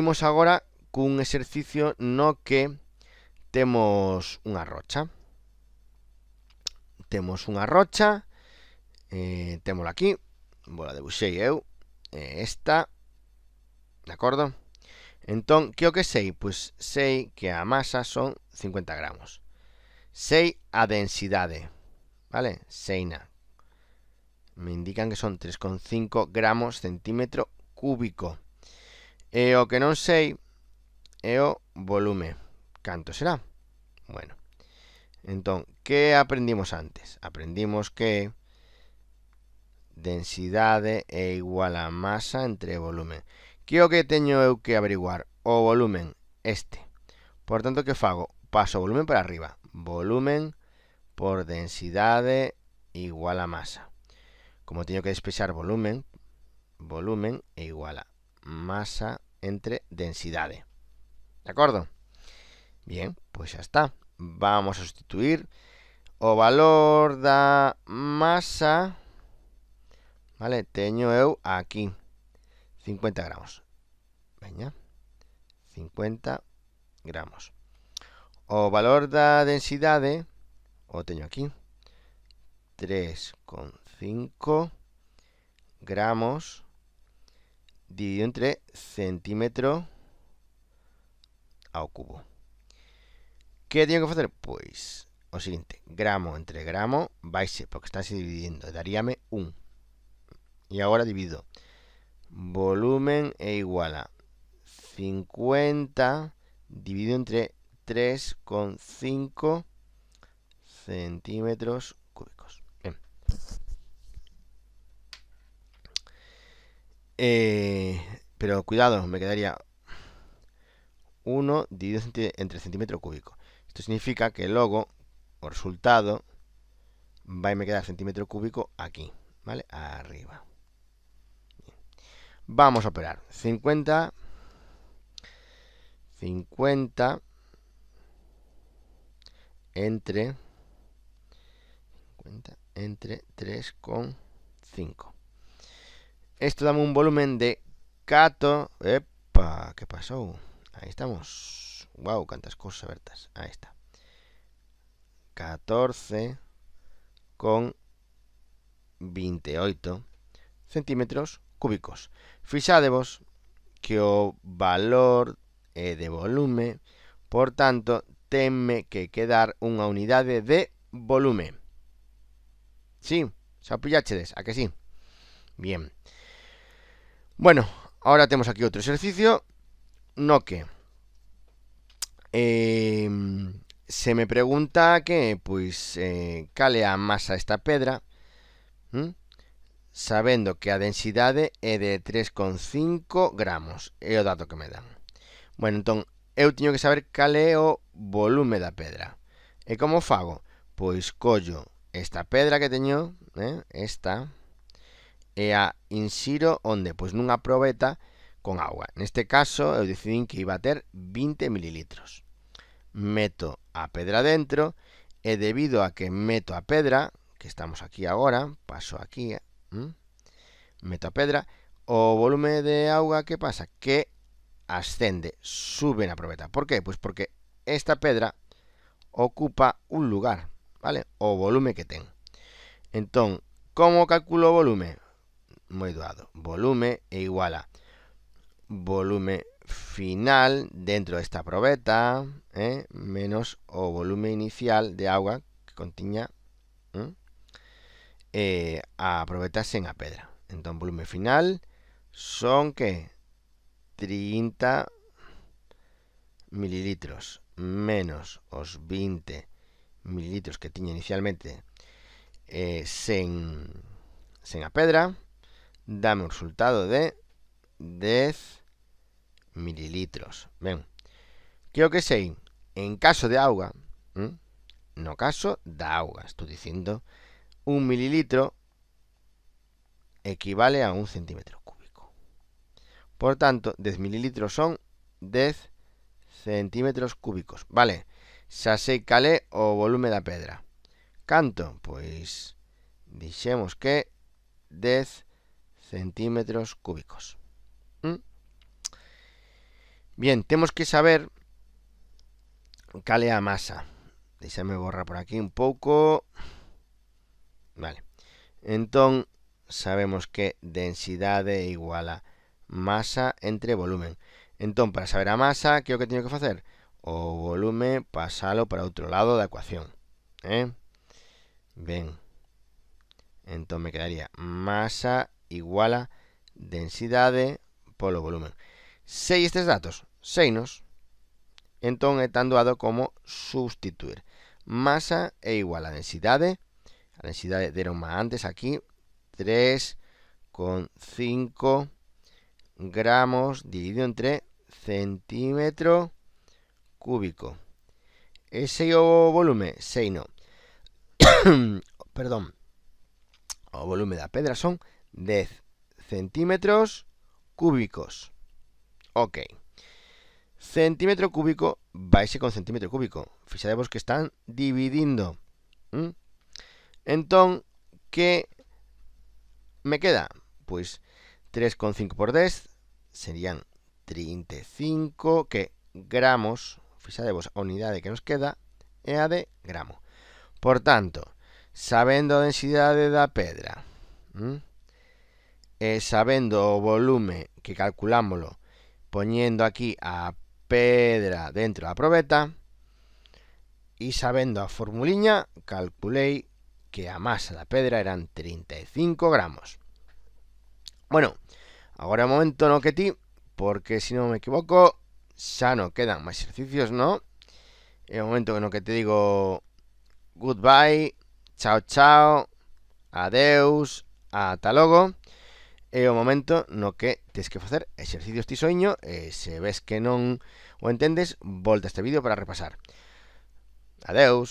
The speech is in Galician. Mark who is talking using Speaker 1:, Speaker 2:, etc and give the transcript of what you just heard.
Speaker 1: Imos agora cun exercicio no que temos unha rocha. Temos unha rocha, eh, témola aquí, bola debuxei eu, eh, esta, de acordo? Entón, que o que sei? Pois sei que a masa son 50 gramos. Sei a densidade, vale? Seina. Me indican que son 3,5 gramos centímetro cúbico. E o que non sei é o volume. Canto será? Bueno. Entón, que aprendimos antes? Aprendimos que densidade é igual a masa entre volumen. Que o que teño eu que averiguar? O volumen, este. Por tanto, que fago? Paso o volumen para arriba. Volumen por densidade igual a masa. Como teño que despexar volumen, volumen é igual a masa entre densidade. ¿De acordo? Bien, pois pues xa está. Vamos a sustituir o valor da masa, vale, teño eu aquí, 50 gramos. Veña, 50 gramos. O valor da densidade, o teño aquí, 3,5 gramos dividido entre centímetro a cubo. ¿Qué tengo que hacer? Pues, lo siguiente, gramo entre gramo, vais, porque estás así dividiendo, daríame 1. Y ahora divido. Volumen e igual a 50 dividido entre 3,5 centímetros Eh, pero cuidado, me quedaría 1 dividido entre centímetro cúbico. Esto significa que luego, el resultado, va a me queda centímetro cúbico aquí, ¿vale? Arriba. Vamos a operar. 50, 50 entre, 50 entre 3,5. Esto dame un volumen de cato. ¡Epa! ¿Qué pasó? Ahí estamos. ¡Wow! Cuántas cosas abiertas. Ahí está. 14 con 28 centímetros cúbicos. Fijadevos que o valor é de volume, por tanto, tenme que quedar unha unidade de volume. Sí, xa pillaxedes, a que sí? Bien. Bueno, ahora temos aquí outro exercicio no que eh, se me pregunta que, pois, eh, cale a masa esta pedra ¿m? Hm? sabendo que a densidad é de 3,5 gramos é o dato que me dan bueno, entonces, eu teño que saber cale é o volume da pedra e como fago? pois collo esta pedra que teño eh, esta e a insiro onde? Pois nunha probeta con auga. Neste caso, eu decidín que iba a ter 20 mililitros. Meto a pedra dentro e debido a que meto a pedra, que estamos aquí agora, paso aquí, ¿eh? meto a pedra, o volume de auga, que pasa? Que ascende, sube na probeta. Por qué? Pois porque esta pedra ocupa un lugar, vale? O volume que ten. Entón, como calculo o volume? moi doado. Volume é igual a volume final dentro desta probeta eh, menos o volume inicial de auga que contiña eh, eh, a probeta sen a pedra. Entón, volume final son que 30 mililitros menos os 20 mililitros que tiña inicialmente eh, sen, sen a pedra dame un resultado de 10 mililitros. Ben, creo o que sei, en caso de auga, ¿m? no caso da auga, estou dicindo, un mililitro equivale a un centímetro cúbico. Por tanto, 10 mililitros son 10 centímetros cúbicos. Vale, xa sei calé o volume da pedra. Canto? Pois dixemos que 10 centímetros cúbicos. ¿Mm? Bien, tenemos que saber cale a masa. me borra por aquí un poco. Vale. Entonces, sabemos que densidad es igual a masa entre volumen. Entonces, para saber a masa, ¿qué es lo que tengo que hacer? O volumen, pasalo para otro lado de la ecuación. ¿eh? Bien. Entonces me quedaría masa igual a densidade polo volumen. Sei estes datos, nos, entón é tan doado como substituir. Masa é igual a densidade, a densidade deron má antes aquí, 3,5 gramos dividido entre centímetro cúbico. Ese o volume, sei no. Perdón. O volume da pedra son 10 centímetros cúbicos. Ok. Centímetro cúbico va ese con centímetro cúbico. Fijaremos que están dividiendo. Entonces, ¿qué me queda? pues 3,5 por 10 serían 35 que gramos, Fijaros, a de que nos queda es de gramo. Por tanto, sabiendo densidad de la pedra, Sabiendo eh, sabendo volume que calculámoslo poniendo aquí a pedra dentro de la probeta y sabiendo a formuliña calculé que a masa la pedra eran 35 gramos. Bueno, ahora el momento no que ti, porque si no me equivoco ya no quedan más ejercicios no? el momento momento no que te digo goodbye, chao chao, adeus, hasta luego. é o momento no que tens que facer exercicios ti soño e se ves que non o entendes, volta este vídeo para repasar. Adeus!